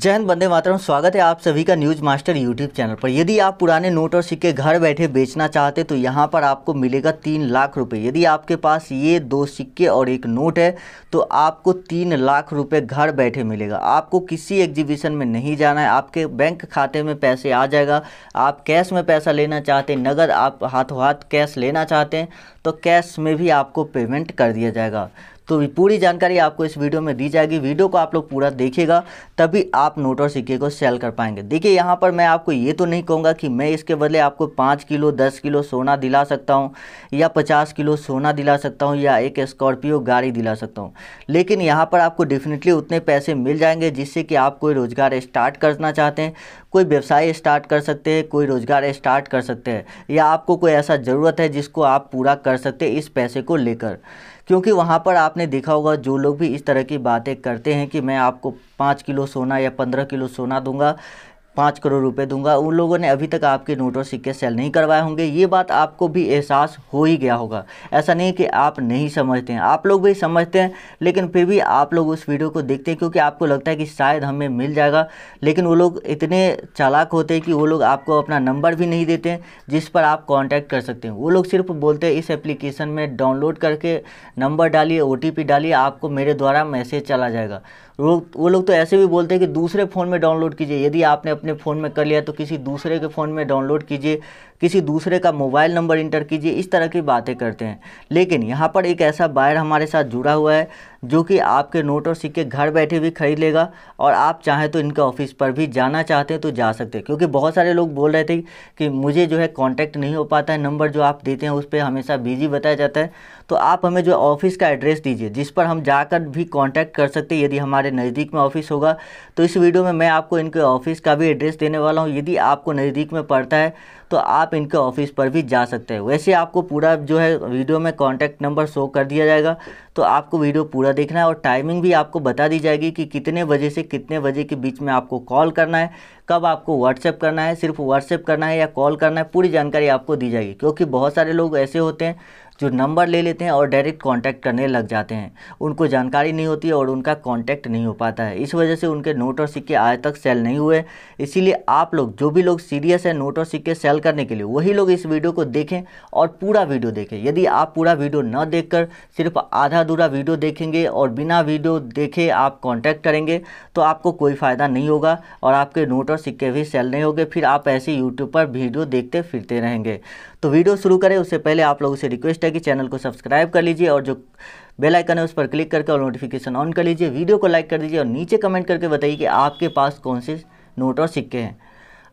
जय हिंद बंदे मातरम स्वागत है आप सभी का न्यूज मास्टर यूट्यूब चैनल पर यदि आप पुराने नोट और सिक्के घर बैठे बेचना चाहते तो यहाँ पर आपको मिलेगा तीन लाख रुपए यदि आपके पास ये दो सिक्के और एक नोट है तो आपको तीन लाख रुपए घर बैठे मिलेगा आपको किसी एग्जीबिशन में नहीं जाना है आपके बैंक खाते में पैसे आ जाएगा आप कैश में पैसा लेना चाहते हैं नगद आप हाथों हाथ कैश लेना चाहते हैं तो कैश में भी आपको पेमेंट कर दिया जाएगा तो पूरी जानकारी आपको इस वीडियो में दी जाएगी वीडियो को आप लोग पूरा देखिएगा तभी आप नोट और सिक्के को सेल कर पाएंगे देखिए यहाँ पर मैं आपको ये तो नहीं कहूँगा कि मैं इसके बदले आपको पाँच किलो दस किलो सोना दिला सकता हूँ या पचास किलो सोना दिला सकता हूँ या एक स्कॉर्पियो गाड़ी दिला सकता हूँ लेकिन यहाँ पर आपको डेफिनेटली उतने पैसे मिल जाएंगे जिससे कि आप कोई रोज़गार स्टार्ट करना चाहते हैं कोई व्यवसाय स्टार्ट कर सकते हैं कोई रोज़गार स्टार्ट कर सकते हैं या आपको कोई ऐसा ज़रूरत है जिसको आप पूरा कर सकते हैं इस पैसे को लेकर क्योंकि वहाँ पर आपने देखा होगा जो लोग भी इस तरह की बातें करते हैं कि मैं आपको पाँच किलो सोना या पंद्रह किलो सोना दूंगा पाँच करोड़ रुपए दूंगा उन लोगों ने अभी तक आपके नोट और सिक्के सेल नहीं करवाए होंगे ये बात आपको भी एहसास हो ही गया होगा ऐसा नहीं कि आप नहीं समझते हैं आप लोग भी समझते हैं लेकिन फिर भी आप लोग उस वीडियो को देखते हैं क्योंकि आपको लगता है कि शायद हमें मिल जाएगा लेकिन वो लोग इतने चालाक होते हैं कि वो लोग आपको अपना नंबर भी नहीं देते जिस पर आप कॉन्टैक्ट कर सकते हैं वो लोग सिर्फ बोलते हैं इस एप्लीकेशन में डाउनलोड करके नंबर डालिए ओ डालिए आपको मेरे द्वारा मैसेज चला जाएगा वो लोग तो ऐसे भी बोलते हैं कि दूसरे फ़ोन में डाउनलोड कीजिए यदि आपने अपने फ़ोन में कर लिया तो किसी दूसरे के फ़ोन में डाउनलोड कीजिए किसी दूसरे का मोबाइल नंबर इंटर कीजिए इस तरह की बातें करते हैं लेकिन यहाँ पर एक ऐसा बायर हमारे साथ जुड़ा हुआ है जो कि आपके नोट और सिक्के घर बैठे भी खरीद लेगा और आप चाहें तो इनके ऑफिस पर भी जाना चाहते हैं तो जा सकते हैं क्योंकि बहुत सारे लोग बोल रहे थे कि मुझे जो है कॉन्टैक्ट नहीं हो पाता है नंबर जो आप देते हैं उस पर हमेशा बिजी बताया जाता है तो आप हमें जो ऑफिस का एड्रेस दीजिए जिस पर हम जाकर भी कॉन्टैक्ट कर सकते हैं यदि हमारे नज़दीक में ऑफिस होगा तो इस वीडियो में मैं आपको इनके ऑफिस का भी एड्रेस देने वाला हूँ यदि आपको नज़दीक में पड़ता है तो आप इनके ऑफिस पर भी जा सकते हैं वैसे आपको पूरा जो है वीडियो में कॉन्टैक्ट नंबर शो कर दिया जाएगा तो आपको वीडियो पूरा देखना है और टाइमिंग भी आपको बता दी जाएगी कि कितने बजे से कितने बजे के बीच में आपको कॉल करना है कब आपको व्हाट्सएप करना है सिर्फ व्हाट्सएप करना है या कॉल करना है पूरी जानकारी आपको दी जाएगी क्योंकि बहुत सारे लोग ऐसे होते हैं जो नंबर ले लेते हैं और डायरेक्ट कांटेक्ट करने लग जाते हैं उनको जानकारी नहीं होती और उनका कांटेक्ट नहीं हो पाता है इस वजह से उनके नोट और सिक्के आज तक सेल नहीं हुए इसीलिए आप लोग जो भी लोग सीरियस है नोट और सिक्के सेल करने के लिए वही लोग इस वीडियो को देखें और पूरा वीडियो देखें यदि आप पूरा वीडियो न देख सिर्फ आधा अधूरा वीडियो देखेंगे और बिना वीडियो देखे आप कॉन्टैक्ट करेंगे तो आपको कोई फ़ायदा नहीं होगा और आपके नोट और सिक्के भी सेल नहीं होंगे फिर आप ऐसे यूट्यूब पर वीडियो देखते फिरते रहेंगे तो वीडियो शुरू करें उससे पहले आप लोगों से रिक्वेस्ट है कि चैनल को सब्सक्राइब कर लीजिए और जो बेल आइकन है उस पर क्लिक करके और नोटिफिकेशन ऑन कर लीजिए वीडियो को लाइक कर दीजिए और नीचे कमेंट करके बताइए कि आपके पास कौन से नोट और सिक्के हैं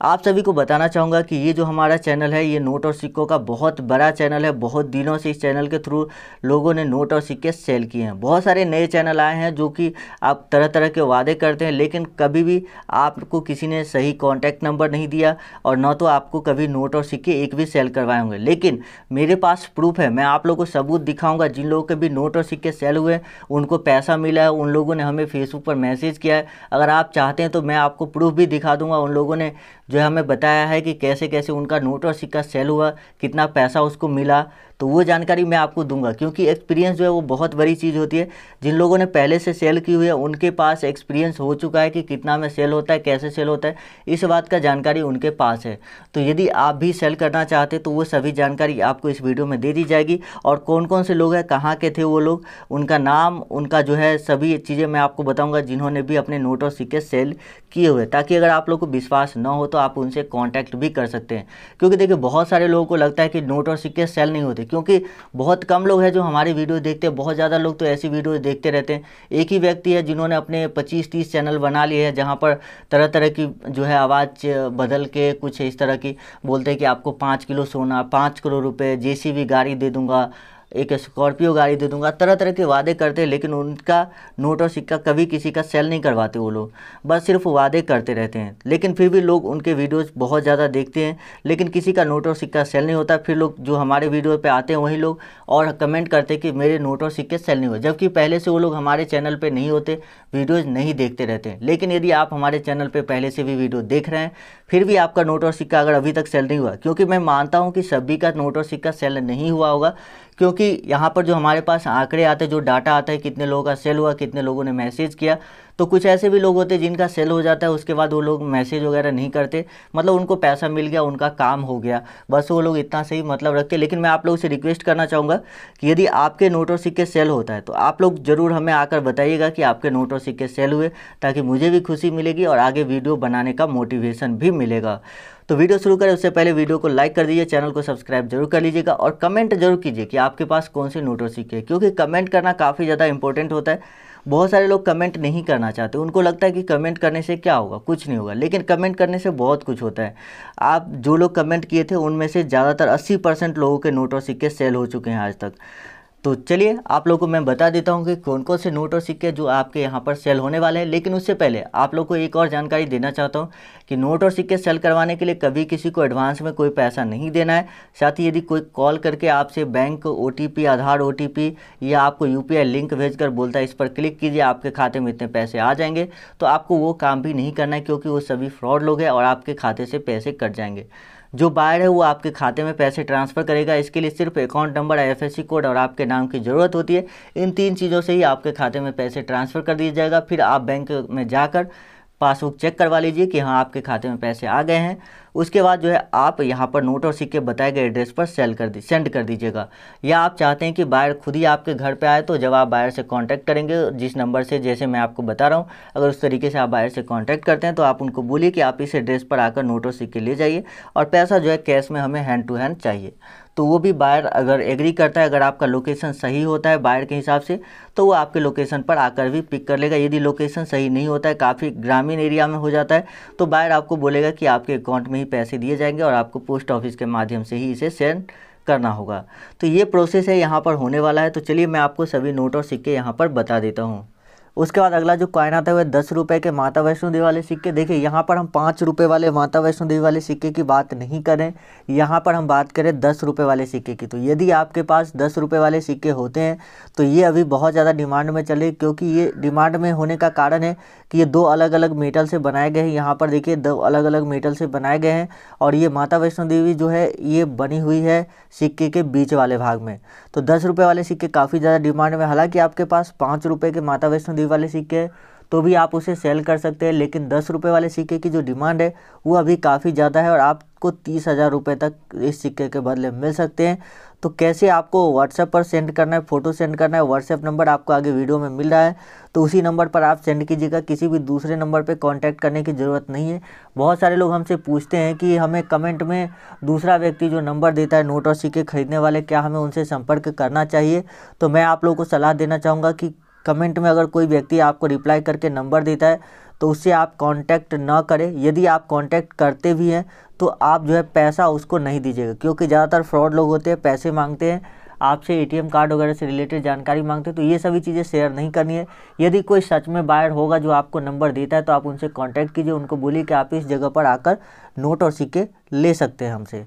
आप सभी को बताना चाहूँगा कि ये जो हमारा चैनल है ये नोट और सिक्कों का बहुत बड़ा चैनल है बहुत दिनों से इस चैनल के थ्रू लोगों ने नोट और सिक्के सेल किए हैं बहुत सारे नए चैनल आए हैं जो कि आप तरह तरह के वादे करते हैं लेकिन कभी भी आपको किसी ने सही कॉन्टैक्ट नंबर नहीं दिया और न तो आपको कभी नोट और सिक्के एक भी सेल करवाए होंगे लेकिन मेरे पास प्रूफ है मैं आप लोगों को सबूत दिखाऊंगा जिन लोगों के भी नोट और सिक्के सेल हुए उनको पैसा मिला है उन लोगों ने हमें फेसबुक पर मैसेज किया है अगर आप चाहते हैं तो मैं आपको प्रूफ भी दिखा दूंगा उन लोगों ने जो हमें बताया है कि कैसे कैसे उनका नोट और सिक्का सेल हुआ कितना पैसा उसको मिला तो वो जानकारी मैं आपको दूंगा क्योंकि एक्सपीरियंस जो है वो बहुत बड़ी चीज़ होती है जिन लोगों ने पहले से सेल की हुई है उनके पास एक्सपीरियंस हो चुका है कि कितना में सेल होता है कैसे सेल होता है इस बात का जानकारी उनके पास है तो यदि आप भी सेल करना चाहते तो वो सभी जानकारी आपको इस वीडियो में दे दी जाएगी और कौन कौन से लोग हैं कहाँ के थे वो लोग उनका नाम उनका जो है सभी चीज़ें मैं आपको बताऊँगा जिन्होंने भी अपने नोट और सिक्के सेल किए हुए ताकि अगर आप लोग को विश्वास न हो तो आप उनसे कॉन्टैक्ट भी कर सकते हैं क्योंकि देखिए बहुत सारे लोगों को लगता है कि नोट और सिक्के सेल नहीं होते क्योंकि बहुत कम लोग हैं जो हमारी वीडियो देखते हैं बहुत ज़्यादा लोग तो ऐसी वीडियो देखते रहते हैं एक ही व्यक्ति है जिन्होंने अपने पच्चीस तीस चैनल बना लिए हैं जहाँ पर तरह तरह की जो है आवाज़ बदल के कुछ इस तरह की बोलते हैं कि आपको पाँच किलो सोना पाँच करोड़ रुपये जे गाड़ी दे दूँगा एक स्कॉर्पियो गाड़ी दे दूंगा तरह तरह के वादे करते हैं लेकिन उनका नोट और सिक्का कभी किसी का सेल नहीं करवाते वो लोग बस सिर्फ वादे करते रहते हैं लेकिन फिर भी लोग उनके वीडियोज़ बहुत ज़्यादा देखते हैं लेकिन किसी का नोट और सिक्का सेल नहीं होता फिर लोग जो हमारे वीडियो पर आते हैं वही लोग और कमेंट करते कि मेरे नोट और सिक्के सेल नहीं हुए जबकि पहले से वो लोग हमारे चैनल पर नहीं होते वीडियोज़ नहीं देखते रहते लेकिन यदि आप हमारे चैनल पर पहले से भी वीडियो देख रहे हैं फिर भी आपका नोट और सिक्का अगर अभी तक सेल नहीं हुआ क्योंकि मैं मानता हूँ कि सभी का नोट और सिक्का सेल नहीं हुआ होगा क्योंकि यहाँ पर जो हमारे पास आंकड़े आते हैं जो डाटा आता है कितने लोगों का सेल हुआ कितने लोगों ने मैसेज किया तो कुछ ऐसे भी लोग होते हैं जिनका सेल हो जाता है उसके बाद वो लोग मैसेज वगैरह नहीं करते मतलब उनको पैसा मिल गया उनका काम हो गया बस वो लोग इतना सही मतलब रखते लेकिन मैं आप लोगों से रिक्वेस्ट करना चाहूँगा कि यदि आपके नोट और सिक्के सेल होता है तो आप लोग ज़रूर हमें आकर बताइएगा कि आपके नोट और सिक्के सेल हुए ताकि मुझे भी खुशी मिलेगी और आगे वीडियो बनाने का मोटिवेशन भी मिलेगा तो वीडियो शुरू करें उससे पहले वीडियो को लाइक कर दीजिए चैनल को सब्सक्राइब जरूर कर लीजिएगा और कमेंट जरूर कीजिए कि आपके पास कौन सी नोटों सीखी है क्योंकि कमेंट करना काफ़ी ज़्यादा इंपॉर्टेंट होता है बहुत सारे लोग कमेंट नहीं करना चाहते उनको लगता है कि कमेंट करने से क्या होगा कुछ नहीं होगा लेकिन कमेंट करने से बहुत कुछ होता है आप जो लोग कमेंट किए थे उनमें से ज़्यादातर 80 परसेंट लोगों के नोट और सिक्के सेल हो चुके हैं आज तक तो चलिए आप लोगों को मैं बता देता हूँ कि कौन कौन से नोट और सिक्के जो आपके यहाँ पर सेल होने वाले हैं लेकिन उससे पहले आप लोग को एक और जानकारी देना चाहता हूँ कि नोट और सिक्के सेल करवाने के लिए कभी किसी को एडवांस में कोई पैसा नहीं देना है साथ ही यदि कोई कॉल करके आपसे बैंक ओ आधार ओ या आपको यू लिंक भेज बोलता है इस पर क्लिक कीजिए आपके खाते में इतने पैसे आ जाएंगे तो आपको वो काम भी नहीं करना है क्योंकि वो सभी फ्रॉड लोग हैं और आपके खाते से पैसे कट जाएंगे जो बायर है वो आपके खाते में पैसे ट्रांसफ़र करेगा इसके लिए सिर्फ अकाउंट नंबर सी कोड और आपके नाम की ज़रूरत होती है इन तीन चीज़ों से ही आपके खाते में पैसे ट्रांसफ़र कर दिया जाएगा फिर आप बैंक में जाकर पासबुक चेक करवा लीजिए कि हाँ आपके खाते में पैसे आ गए हैं उसके बाद जो है आप यहाँ पर नोट और सिक्के बताए गए एड्रेस पर सेल कर दी सेंड कर दीजिएगा या आप चाहते हैं कि बायर खुद ही आपके घर पे आए तो जब आप बायर से कांटेक्ट करेंगे जिस नंबर से जैसे मैं आपको बता रहा हूँ अगर उस तरीके से आप बायर से कांटेक्ट करते हैं तो आप उनको बोलिए कि आप इस एड्रेस पर आकर नोट और सिक्के ले जाइए और पैसा जो है कैश में हमें हैंड टू हैंड चाहिए तो वो भी बायर अगर एग्री करता है अगर आपका लोकेशन सही होता है बायर के हिसाब से तो वो आपके लोकेशन पर आकर भी पिक कर लेगा यदि लोकेशन सही नहीं होता है काफ़ी ग्रामीण एरिया में हो जाता है तो बायर आपको बोलेगा कि आपके अकाउंट में ही पैसे दिए जाएंगे और आपको पोस्ट ऑफिस के माध्यम से ही इसे सेंड करना होगा तो ये प्रोसेस है यहाँ पर होने वाला है तो चलिए मैं आपको सभी नोट और सिक्के यहाँ पर बता देता हूँ उसके बाद अगला जो कॉइन आता है वह दस रुपये के माता वैष्णो देवी वाले सिक्के देखिए यहाँ पर हम पाँच रुपये वाले माता वैष्णो देवी वाले सिक्के की बात नहीं करें यहाँ पर हम बात करें दस रुपये वाले सिक्के की तो यदि आपके पास दस रुपये वाले सिक्के होते हैं तो ये अभी बहुत ज़्यादा डिमांड में चले क्योंकि ये डिमांड में होने का कारण है कि ये दो अलग अलग मेटल से बनाए गए हैं यहाँ पर देखिए दो अलग अलग मेटल से बनाए गए हैं और ये माता वैष्णो देवी जो है ये बनी हुई है सिक्के के बीच वाले भाग में तो दस रुपये वाले सिक्के काफ़ी ज़्यादा डिमांड में हालाँकि आपके पास पाँच रुपये के माता वैष्णो चांदी वाले सिक्के तो भी आप उसे सेल कर सकते हैं लेकिन दस रुपये वाले सिक्के की जो डिमांड है वो अभी काफ़ी ज़्यादा है और आपको तीस हज़ार रुपये तक इस सिक्के के बदले मिल सकते हैं तो कैसे आपको व्हाट्सएप पर सेंड करना है फ़ोटो सेंड करना है व्हाट्सएप नंबर आपको आगे वीडियो में मिल रहा है तो उसी नंबर पर आप सेंड कीजिएगा किसी भी दूसरे नंबर पर कॉन्टैक्ट करने की ज़रूरत नहीं है बहुत सारे लोग हमसे पूछते हैं कि हमें कमेंट में दूसरा व्यक्ति जो नंबर देता है नोट और सिक्के खरीदने वाले क्या हमें उनसे संपर्क करना चाहिए तो मैं आप लोगों को सलाह देना चाहूँगा कि कमेंट में अगर कोई व्यक्ति आपको रिप्लाई करके नंबर देता है तो उससे आप कांटेक्ट ना करें यदि आप कांटेक्ट करते भी हैं तो आप जो है पैसा उसको नहीं दीजिएगा क्योंकि ज़्यादातर फ्रॉड लोग होते हैं पैसे मांगते हैं आपसे एटीएम कार्ड वगैरह से रिलेटेड जानकारी मांगते हैं तो ये सभी चीज़ें शेयर नहीं करनी है यदि कोई सच में बायर होगा जो आपको नंबर देता है तो आप उनसे कॉन्टैक्ट कीजिए उनको बोलिए कि आप इस जगह पर आकर नोट और सिक्के ले सकते हैं हमसे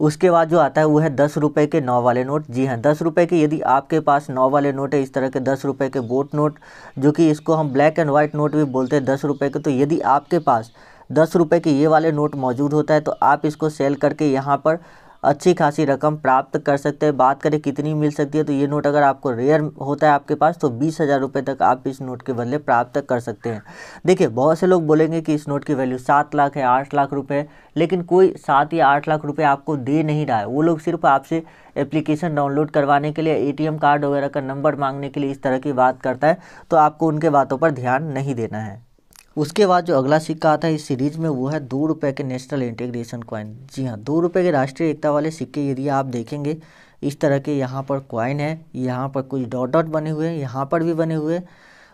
उसके बाद जो आता है वो है दस रुपये के नौ वाले नोट जी हाँ दस रुपये के यदि आपके पास नौ वाले नोट है इस तरह के दस रुपये के बोट नोट जो कि इसको हम ब्लैक एंड वाइट नोट भी बोलते हैं दस रुपये के तो यदि आपके पास दस रुपये के ये वाले नोट मौजूद होता है तो आप इसको सेल करके यहाँ पर अच्छी खासी रकम प्राप्त कर सकते हैं बात करें कितनी मिल सकती है तो ये नोट अगर आपको रेयर होता है आपके पास तो बीस हज़ार रुपये तक आप इस नोट के बदले प्राप्त कर सकते हैं देखिए बहुत से लोग बोलेंगे कि इस नोट की वैल्यू सात लाख है आठ लाख रुपये लेकिन कोई सात या आठ लाख रुपये आपको दे नहीं रहा है वो लोग सिर्फ आपसे एप्लीकेशन डाउनलोड करवाने के लिए ए कार्ड वगैरह का नंबर मांगने के लिए इस तरह की बात करता है तो आपको उनके बातों पर ध्यान नहीं देना है उसके बाद जो अगला सिक्का आता है इस सीरीज में वो है दो रुपये के नेशनल इंटीग्रेशन कॉइन जी हाँ दो रुपये के राष्ट्रीय एकता वाले सिक्के यदि आप देखेंगे इस तरह के यहाँ पर क्वाइन है यहाँ पर कुछ डॉट डॉट बने हुए हैं यहाँ पर भी बने हुए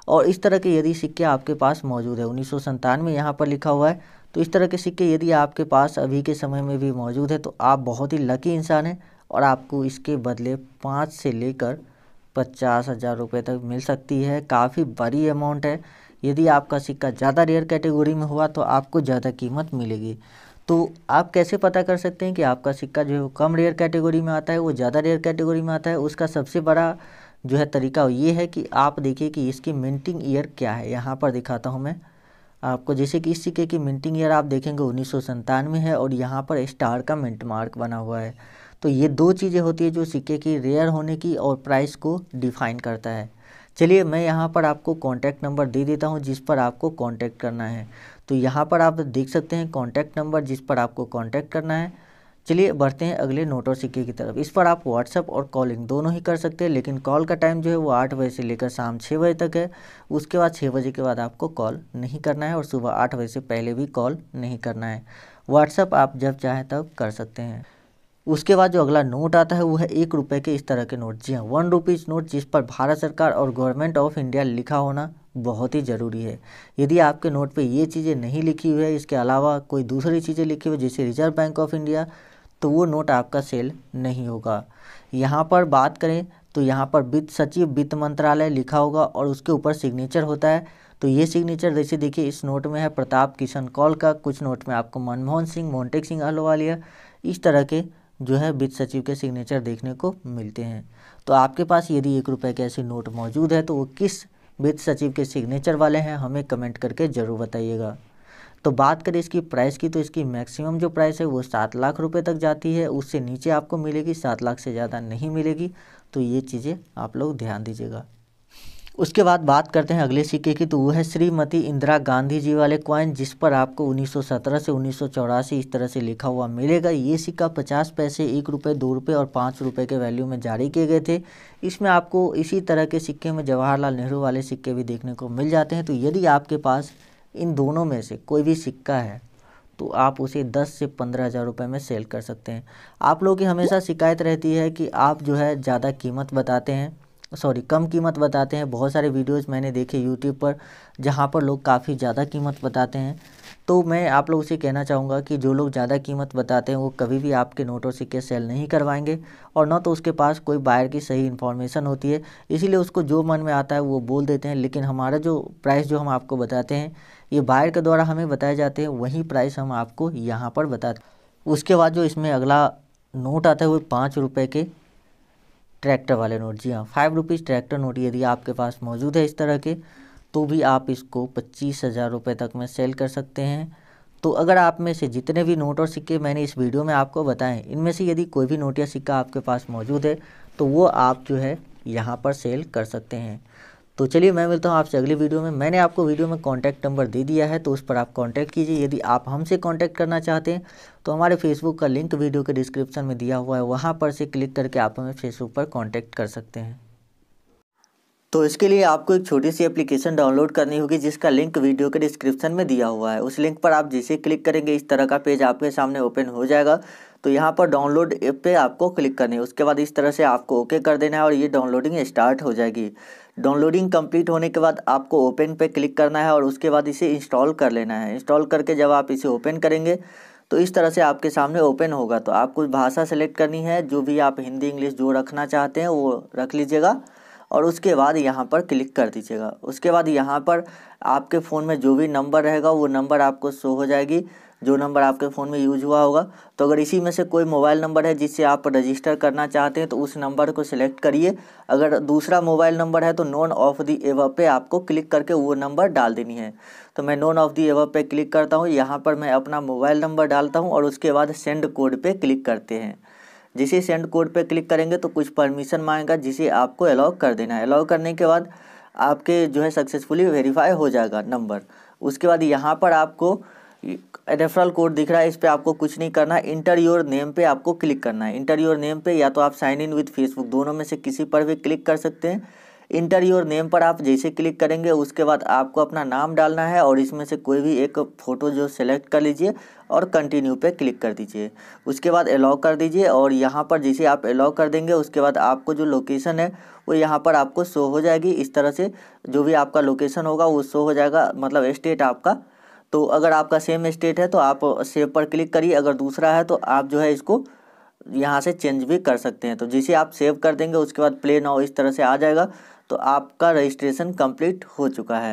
और इस तरह के यदि सिक्के आपके पास मौजूद है उन्नीस सौ में यहाँ पर लिखा हुआ है तो इस तरह के सिक्के यदि आपके पास अभी के समय में भी मौजूद है तो आप बहुत ही लकी इंसान हैं और आपको इसके बदले पाँच से लेकर पचास हज़ार रुपये तक मिल सकती है काफ़ी बड़ी अमाउंट है यदि आपका सिक्का ज़्यादा रेयर कैटेगरी में हुआ तो आपको ज़्यादा कीमत मिलेगी तो आप कैसे पता कर सकते हैं कि आपका सिक्का जो कम रेयर कैटेगरी में आता है वो ज़्यादा रेयर कैटेगरी में आता है उसका सबसे बड़ा जो है तरीका ये है कि आप देखिए कि इसकी मिंटिंग ईयर क्या है यहाँ पर दिखाता हूँ मैं आपको जैसे कि इस सिक्के की मिंटिंग ईयर आप देखेंगे उन्नीस में है और यहाँ पर स्टार का मिंट मार्क बना हुआ है तो ये दो चीज़ें होती है जो सिक्के की रेयर होने की और प्राइस को डिफाइन करता है चलिए मैं यहाँ पर आपको कॉन्टैक्ट नंबर दे देता हूँ जिस पर आपको कॉन्टैक्ट करना है तो यहाँ पर आप देख सकते हैं कॉन्टैक्ट नंबर जिस पर आपको कॉन्टैक्ट करना है चलिए बढ़ते हैं अगले नोट और सिक्के की तरफ इस पर आप व्हाट्सअप और कॉलिंग दोनों ही कर सकते हैं लेकिन कॉल का टाइम जो है वो आठ बजे से लेकर शाम छः बजे तक है उसके बाद छः बजे के बाद आपको कॉल नहीं करना है और सुबह आठ बजे से पहले भी कॉल नहीं करना है व्हाट्सअप आप जब चाहें तब कर सकते हैं उसके बाद जो अगला नोट आता है वो है एक रुपये के इस तरह के नोट जी हाँ वन रुपीज़ नोट जिस पर भारत सरकार और गवर्नमेंट ऑफ इंडिया लिखा होना बहुत ही ज़रूरी है यदि आपके नोट पे ये चीज़ें नहीं लिखी हुई है इसके अलावा कोई दूसरी चीज़ें लिखी हुई जैसे रिजर्व बैंक ऑफ इंडिया तो वो नोट आपका सेल नहीं होगा यहाँ पर बात करें तो यहाँ पर वित्त सचिव वित्त मंत्रालय लिखा होगा और उसके ऊपर सिग्नेचर होता है तो ये सिग्नेचर जैसे देखिए इस नोट में है प्रताप किशन कौल का कुछ नोट में आपको मनमोहन सिंह मोन्टेक सिंह अहलवालिया इस तरह के जो है वित्त सचिव के सिग्नेचर देखने को मिलते हैं तो आपके पास यदि एक रुपये के ऐसे नोट मौजूद है तो वो किस वित्त सचिव के सिग्नेचर वाले हैं हमें कमेंट करके ज़रूर बताइएगा तो बात करें इसकी प्राइस की तो इसकी मैक्सिमम जो प्राइस है वो सात लाख रुपए तक जाती है उससे नीचे आपको मिलेगी सात लाख से ज़्यादा नहीं मिलेगी तो ये चीज़ें आप लोग ध्यान दीजिएगा उसके बाद बात करते हैं अगले सिक्के की तो वो है श्रीमती इंदिरा गांधी जी वाले क्वाइन जिस पर आपको 1917 से उन्नीस इस तरह से लिखा हुआ मिलेगा ये सिक्का पचास पैसे एक रुपये दो रुपये और पाँच रुपये के वैल्यू में जारी किए गए थे इसमें आपको इसी तरह के सिक्के में जवाहरलाल नेहरू वाले सिक्के भी देखने को मिल जाते हैं तो यदि आपके पास इन दोनों में से कोई भी सिक्का है तो आप उसे 10 से पंद्रह हज़ार रुपये में सेल कर सकते हैं आप लोगों की हमेशा शिकायत रहती है कि आप जो है ज़्यादा कीमत बताते हैं सॉरी कम कीमत बताते हैं बहुत सारे वीडियोस मैंने देखे यूट्यूब पर जहाँ पर लोग काफ़ी ज़्यादा कीमत बताते हैं तो मैं आप लोग से कहना चाहूँगा कि जो लोग ज़्यादा कीमत बताते हैं वो कभी भी आपके नोट और सिक्के सेल नहीं करवाएंगे और ना तो उसके पास कोई बायर की सही इन्फॉर्मेशन होती है इसीलिए उसको जो मन में आता है वो बोल देते हैं लेकिन हमारा जो प्राइस जो हम आपको बताते हैं ये बायर के द्वारा हमें बताए जाते हैं वही प्राइस हम आपको यहाँ पर बताते उसके बाद जो इसमें अगला नोट आता है वो पाँच रुपये के ट्रैक्टर वाले नोट जी हाँ फाइव रुपीज़ ट्रैक्टर नोट यदि आपके पास मौजूद है इस तरह के तो भी आप इसको पच्चीस हज़ार रुपये तक में सेल कर सकते हैं तो अगर आप में से जितने भी नोट और सिक्के मैंने इस वीडियो में आपको बताएं इनमें से यदि कोई भी नोट या सिक्का आपके पास मौजूद है तो वो आप जो है यहाँ पर सेल कर सकते हैं तो चलिए मैं मिलता हूँ आपसे अगली वीडियो में मैंने आपको वीडियो में कॉन्टैक्ट नंबर दे दिया है तो उस पर आप कॉन्टैक्ट कीजिए यदि आप हमसे कॉन्टैक्ट करना चाहते हैं तो हमारे फेसबुक का लिंक वीडियो के डिस्क्रिप्शन में दिया हुआ है वहाँ पर से क्लिक करके आप हमें फेसबुक पर कॉन्टैक्ट कर सकते हैं तो इसके लिए आपको एक छोटी सी एप्लीकेशन डाउनलोड करनी होगी जिसका लिंक वीडियो के डिस्क्रिप्शन में दिया हुआ है उस लिंक पर आप जैसे क्लिक करेंगे इस तरह का पेज आपके सामने ओपन हो जाएगा तो यहाँ पर डाउनलोड ऐप पे आपको क्लिक करनी है उसके बाद इस तरह से आपको ओके कर देना है और ये डाउनलोडिंग स्टार्ट हो जाएगी डाउनलोडिंग कंप्लीट होने के बाद आपको ओपन पे क्लिक करना है और उसके बाद इसे इंस्टॉल कर लेना है इंस्टॉल करके जब आप इसे ओपन करेंगे तो इस तरह से आपके सामने ओपन होगा तो आपको भाषा सेलेक्ट करनी है जो भी आप हिंदी इंग्लिश जो रखना चाहते हैं वो रख लीजिएगा और उसके बाद यहाँ पर क्लिक कर दीजिएगा उसके बाद यहाँ पर आपके फ़ोन में जो भी नंबर रहेगा वो नंबर आपको शो हो जाएगी जो नंबर आपके फ़ोन में यूज हुआ होगा तो अगर इसी में से कोई मोबाइल नंबर है जिससे आप रजिस्टर करना चाहते हैं तो उस नंबर को सिलेक्ट करिए अगर दूसरा मोबाइल नंबर है तो नॉन ऑफ दी एव पे आपको क्लिक करके वो नंबर डाल देनी है तो मैं नॉन ऑफ दी एव पे क्लिक करता हूँ यहाँ पर मैं अपना मोबाइल नंबर डालता हूँ और उसके बाद सेंड कोड पर क्लिक करते हैं जिसे सेंड कोड पर क्लिक करेंगे तो कुछ परमिशन मांगेगा जिसे आपको अलाउ कर देना है अलाउ करने के बाद आपके जो है सक्सेसफुली वेरीफाई हो जाएगा नंबर उसके बाद यहाँ पर आपको रेफरल कोड दिख रहा है इस पर आपको कुछ नहीं करना है इंटर योर नेम पे आपको क्लिक करना है इंटर योर नेम पे या तो आप साइन इन विद फेसबुक दोनों में से किसी पर भी क्लिक कर सकते हैं इंटर योर नेम पर आप जैसे क्लिक करेंगे उसके बाद आपको अपना नाम डालना है और इसमें से कोई भी एक फ़ोटो जो सेलेक्ट कर लीजिए और कंटिन्यू पे क्लिक कर दीजिए उसके बाद अलाउ कर दीजिए और यहाँ पर जैसे आप अलाउ कर देंगे उसके बाद आपको जो लोकेशन है वो यहाँ पर आपको शो हो जाएगी इस तरह से जो भी आपका लोकेशन होगा वो शो हो जाएगा मतलब स्टेट आपका तो अगर आपका सेम स्टेट है तो आप सेव पर क्लिक करिए अगर दूसरा है तो आप जो है इसको यहाँ से चेंज भी कर सकते हैं तो जिसे आप सेव कर देंगे उसके बाद प्ले नाउ इस तरह से आ जाएगा तो आपका रजिस्ट्रेशन कंप्लीट हो चुका है